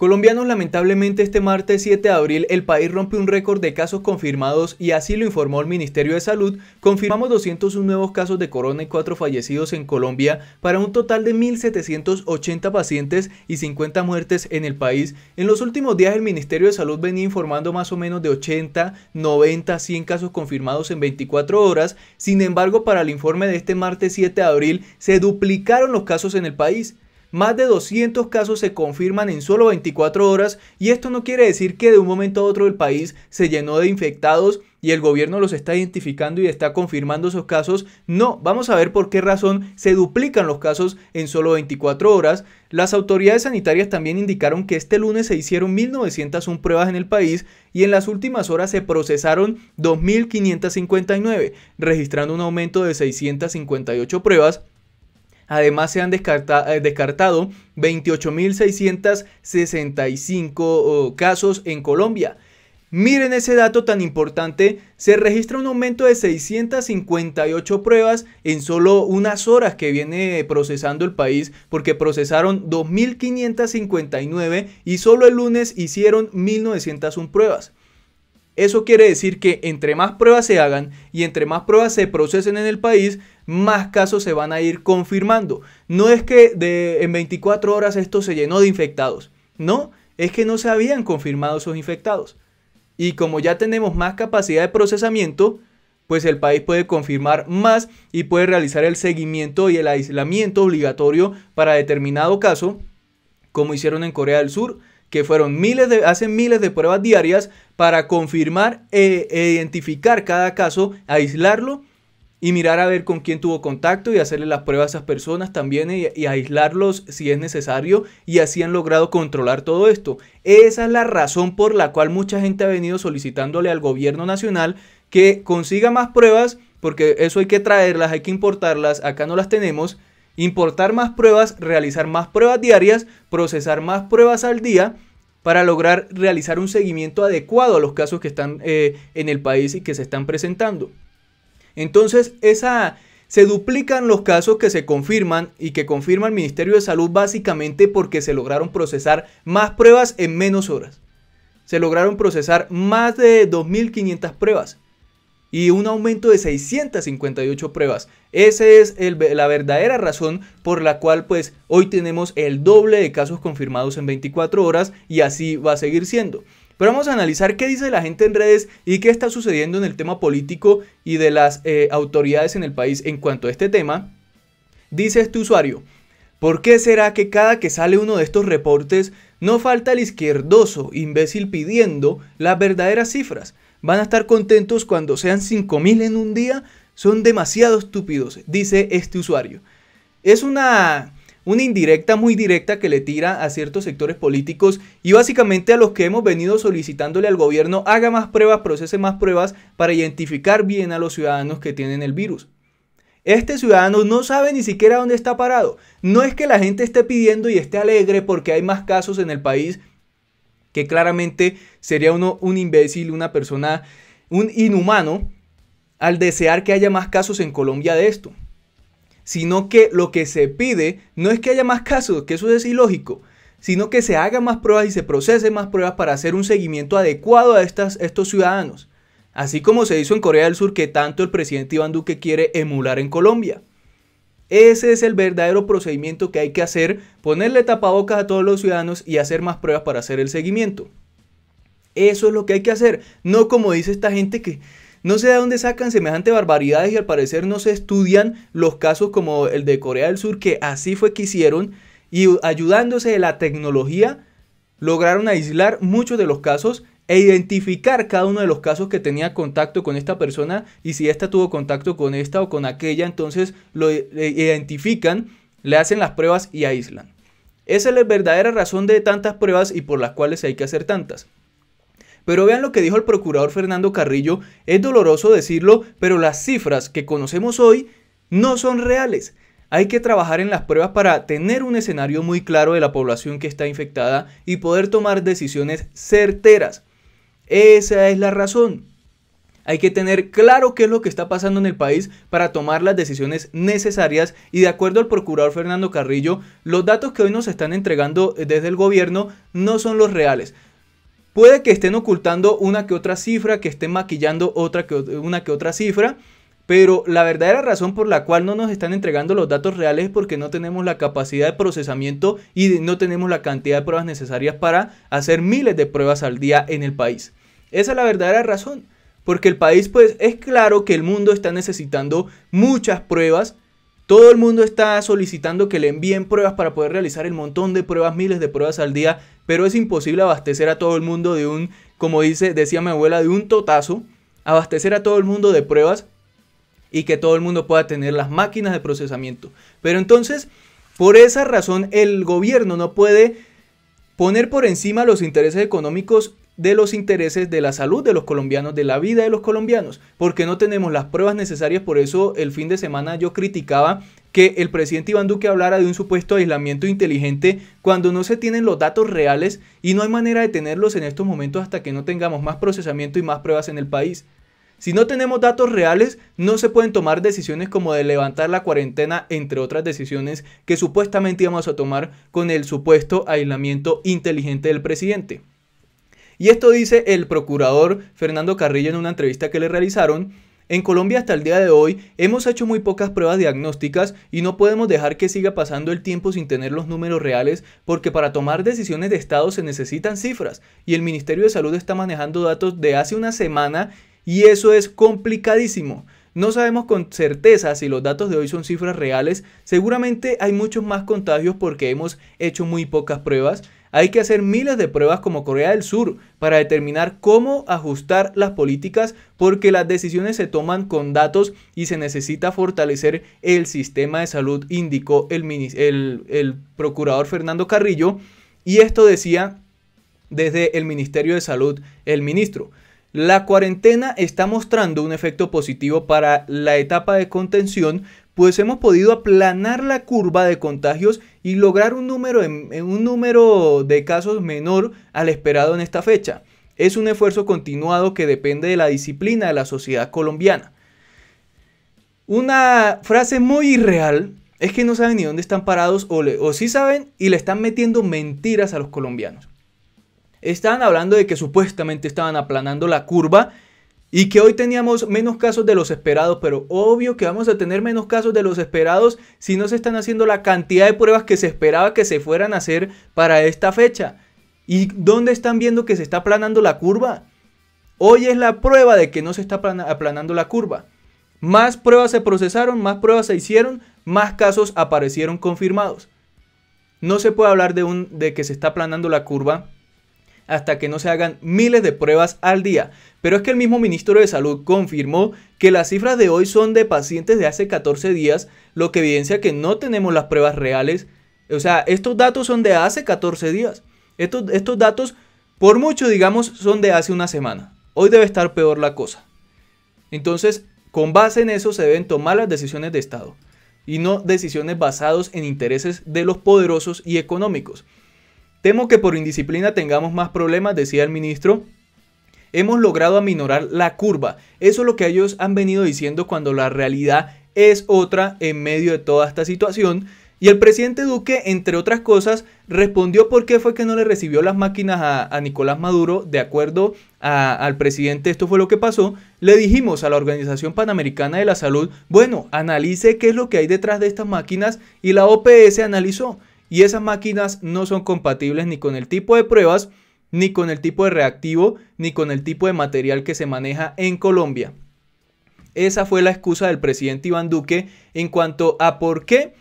Colombianos, lamentablemente este martes 7 de abril el país rompe un récord de casos confirmados y así lo informó el Ministerio de Salud. Confirmamos 201 nuevos casos de corona y 4 fallecidos en Colombia para un total de 1.780 pacientes y 50 muertes en el país. En los últimos días el Ministerio de Salud venía informando más o menos de 80, 90, 100 casos confirmados en 24 horas. Sin embargo, para el informe de este martes 7 de abril se duplicaron los casos en el país. Más de 200 casos se confirman en solo 24 horas y esto no quiere decir que de un momento a otro el país se llenó de infectados y el gobierno los está identificando y está confirmando esos casos. No, vamos a ver por qué razón se duplican los casos en solo 24 horas. Las autoridades sanitarias también indicaron que este lunes se hicieron 1.901 pruebas en el país y en las últimas horas se procesaron 2.559, registrando un aumento de 658 pruebas Además, se han eh, descartado 28.665 casos en Colombia. Miren ese dato tan importante, se registra un aumento de 658 pruebas en solo unas horas que viene procesando el país, porque procesaron 2.559 y solo el lunes hicieron 1.901 pruebas. Eso quiere decir que entre más pruebas se hagan y entre más pruebas se procesen en el país, más casos se van a ir confirmando. No es que de, en 24 horas esto se llenó de infectados. No, es que no se habían confirmado esos infectados. Y como ya tenemos más capacidad de procesamiento, pues el país puede confirmar más y puede realizar el seguimiento y el aislamiento obligatorio para determinado caso, como hicieron en Corea del Sur, que fueron miles de, hacen miles de pruebas diarias para confirmar e, identificar cada caso, aislarlo y mirar a ver con quién tuvo contacto y hacerle las pruebas a esas personas también y, aislarlos si es necesario y así han logrado controlar todo esto. Esa es la razón por la cual mucha gente ha venido solicitándole al gobierno nacional que consiga más pruebas porque eso hay que traerlas, hay que importarlas, acá no las tenemos importar más pruebas, realizar más pruebas diarias, procesar más pruebas al día para lograr realizar un seguimiento adecuado a los casos que están eh, en el país y que se están presentando. Entonces, esa, se duplican los casos que se confirman y que confirma el Ministerio de Salud básicamente porque se lograron procesar más pruebas en menos horas. Se lograron procesar más de 2.500 pruebas y un aumento de 658 pruebas. Esa es la verdadera razón por la cual pues hoy tenemos el doble de casos confirmados en 24 horas y así va a seguir siendo. Pero vamos a analizar qué dice la gente en redes y qué está sucediendo en el tema político y de las eh, autoridades en el país en cuanto a este tema. Dice este usuario, ¿por qué será que cada que sale uno de estos reportes no falta el izquierdoso imbécil pidiendo las verdaderas cifras? van a estar contentos cuando sean 5.000 en un día, son demasiado estúpidos, dice este usuario. Es una, una indirecta muy directa que le tira a ciertos sectores políticos y básicamente a los que hemos venido solicitándole al gobierno haga más pruebas, procese más pruebas para identificar bien a los ciudadanos que tienen el virus. Este ciudadano no sabe ni siquiera dónde está parado. No es que la gente esté pidiendo y esté alegre porque hay más casos en el país que claramente sería uno un imbécil, una persona, un inhumano, al desear que haya más casos en Colombia de esto. Sino que lo que se pide no es que haya más casos, que eso es ilógico, sino que se hagan más pruebas y se procesen más pruebas para hacer un seguimiento adecuado a estas, estos ciudadanos. Así como se hizo en Corea del Sur que tanto el presidente Iván Duque quiere emular en Colombia. Ese es el verdadero procedimiento que hay que hacer, ponerle tapabocas a todos los ciudadanos y hacer más pruebas para hacer el seguimiento. Eso es lo que hay que hacer, no como dice esta gente que no sé de dónde sacan semejante barbaridades y al parecer no se estudian los casos como el de Corea del Sur, que así fue que hicieron y ayudándose de la tecnología lograron aislar muchos de los casos e identificar cada uno de los casos que tenía contacto con esta persona y si ésta tuvo contacto con esta o con aquella, entonces lo identifican, le hacen las pruebas y aíslan. Esa es la verdadera razón de tantas pruebas y por las cuales hay que hacer tantas. Pero vean lo que dijo el procurador Fernando Carrillo, es doloroso decirlo, pero las cifras que conocemos hoy no son reales. Hay que trabajar en las pruebas para tener un escenario muy claro de la población que está infectada y poder tomar decisiones certeras. Esa es la razón. Hay que tener claro qué es lo que está pasando en el país para tomar las decisiones necesarias y de acuerdo al procurador Fernando Carrillo, los datos que hoy nos están entregando eh, desde el gobierno no son los reales. Puede que estén ocultando una que otra cifra, que estén maquillando otra que, una que otra cifra, pero la verdadera razón por la cual no nos están entregando los datos reales es porque no tenemos la capacidad de procesamiento y no tenemos la cantidad de pruebas necesarias para hacer miles de pruebas al día en el país. Esa es la verdadera razón. Porque el país, pues, es claro que el mundo está necesitando muchas pruebas. Todo el mundo está solicitando que le envíen pruebas para poder realizar el montón de pruebas, miles de pruebas al día, pero es imposible abastecer a todo el mundo de un, como dice, decía mi abuela, de un totazo, abastecer a todo el mundo de pruebas y que todo el mundo pueda tener las máquinas de procesamiento. Pero entonces, por esa razón, el gobierno no puede poner por encima los intereses económicos de los intereses de la salud de los colombianos, de la vida de los colombianos, porque no tenemos las pruebas necesarias. Por eso el fin de semana yo criticaba que el presidente Iván Duque hablara de un supuesto aislamiento inteligente cuando no se tienen los datos reales y no hay manera de tenerlos en estos momentos hasta que no tengamos más procesamiento y más pruebas en el país. Si no tenemos datos reales, no se pueden tomar decisiones como de levantar la cuarentena, entre otras decisiones que supuestamente íbamos a tomar con el supuesto aislamiento inteligente del presidente. Y esto dice el procurador Fernando Carrillo en una entrevista que le realizaron. En Colombia hasta el día de hoy hemos hecho muy pocas pruebas diagnósticas y no podemos dejar que siga pasando el tiempo sin tener los números reales porque para tomar decisiones de Estado se necesitan cifras y el Ministerio de Salud está manejando datos de hace una semana y eso es complicadísimo. No sabemos con certeza si los datos de hoy son cifras reales. Seguramente hay muchos más contagios porque hemos hecho muy pocas pruebas. Hay que hacer miles de pruebas como Corea del Sur para determinar cómo ajustar las políticas porque las decisiones se toman con datos y se necesita fortalecer el sistema de salud, indicó el, el, procurador Fernando Carrillo. Y esto decía desde el Ministerio de Salud el ministro. La cuarentena está mostrando un efecto positivo para la etapa de contención, pues hemos podido aplanar la curva de contagios y lograr un número, de, un número de casos menor al esperado en esta fecha. Es un esfuerzo continuado que depende de la disciplina de la sociedad colombiana. Una frase muy irreal es que no saben ni dónde están parados o, o sí saben y le están metiendo mentiras a los colombianos. Estaban hablando de que supuestamente estaban aplanando la curva y que hoy teníamos menos casos de los esperados, pero obvio que vamos a tener menos casos de los esperados si no se están haciendo la cantidad de pruebas que se esperaba que se fueran a hacer para esta fecha. ¿Y dónde están viendo que se está aplanando la curva? Hoy es la prueba de que no se está aplanando la curva. Más pruebas se procesaron, más pruebas se hicieron, más casos aparecieron confirmados. No se puede hablar de, un, de que se está aplanando la curva hasta que no se hagan miles de pruebas al día. Pero es que el mismo ministro de Salud confirmó que las cifras de hoy son de pacientes de hace 14 días, lo que evidencia que no tenemos las pruebas reales. O sea, estos datos son de hace 14 días. Estos, datos, por mucho digamos, son de hace una semana. Hoy debe estar peor la cosa. Entonces, con base en eso se deben tomar las decisiones de Estado y no decisiones basadas en intereses de los poderosos y económicos. Temo que por indisciplina tengamos más problemas, decía el ministro, hemos logrado aminorar la curva. Eso es lo que ellos han venido diciendo cuando la realidad es otra en medio de toda esta situación. Y el presidente Duque, entre otras cosas, respondió por qué fue que no le recibió las máquinas a, Nicolás Maduro. De acuerdo al presidente, esto fue lo que pasó. Le dijimos a la Organización Panamericana de la Salud, bueno, analice qué es lo que hay detrás de estas máquinas y la OPS analizó y esas máquinas no son compatibles ni con el tipo de pruebas, ni con el tipo de reactivo, ni con el tipo de material que se maneja en Colombia. Esa fue la excusa del presidente Iván Duque en cuanto a por qué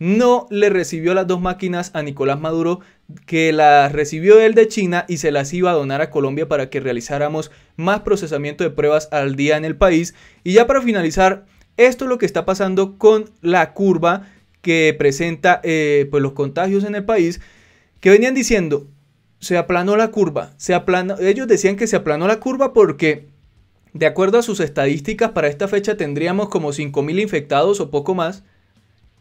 no le recibió las dos máquinas a Nicolás Maduro, que las recibió él de China y se las iba a donar a Colombia para que realizáramos más procesamiento de pruebas al día en el país. Y ya para finalizar, esto es lo que está pasando con la curva que presenta eh, pues los contagios en el país, que venían diciendo, se aplanó la curva, se ellos decían que se aplanó la curva porque de acuerdo a sus estadísticas para esta fecha tendríamos como 5.000 infectados o poco más,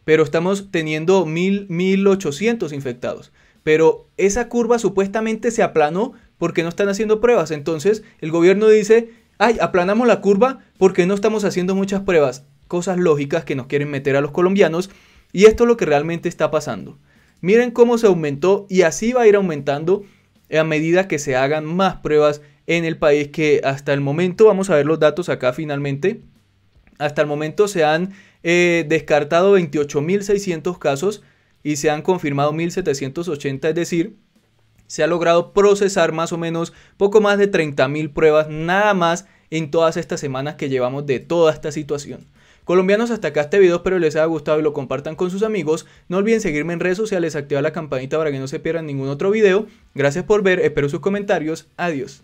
pero estamos teniendo 1.000, 1.800 infectados. Pero esa curva supuestamente se aplanó porque no están haciendo pruebas. Entonces el gobierno dice, ay, aplanamos la curva porque no estamos haciendo muchas pruebas. Cosas lógicas que nos quieren meter a los colombianos y esto es lo que realmente está pasando. Miren cómo se aumentó y así va a ir aumentando a medida que se hagan más pruebas en el país que hasta el momento, vamos a ver los datos acá finalmente, hasta el momento se han eh, descartado 28.600 casos y se han confirmado 1.780, es decir, se ha logrado procesar más o menos poco más de 30.000 pruebas nada más en todas estas semanas que llevamos de toda esta situación. Colombianos, hasta acá este video, pero les haya gustado y lo compartan con sus amigos. No olviden seguirme en redes sociales, activar la campanita para que no se pierdan ningún otro video. Gracias por ver, espero sus comentarios. Adiós.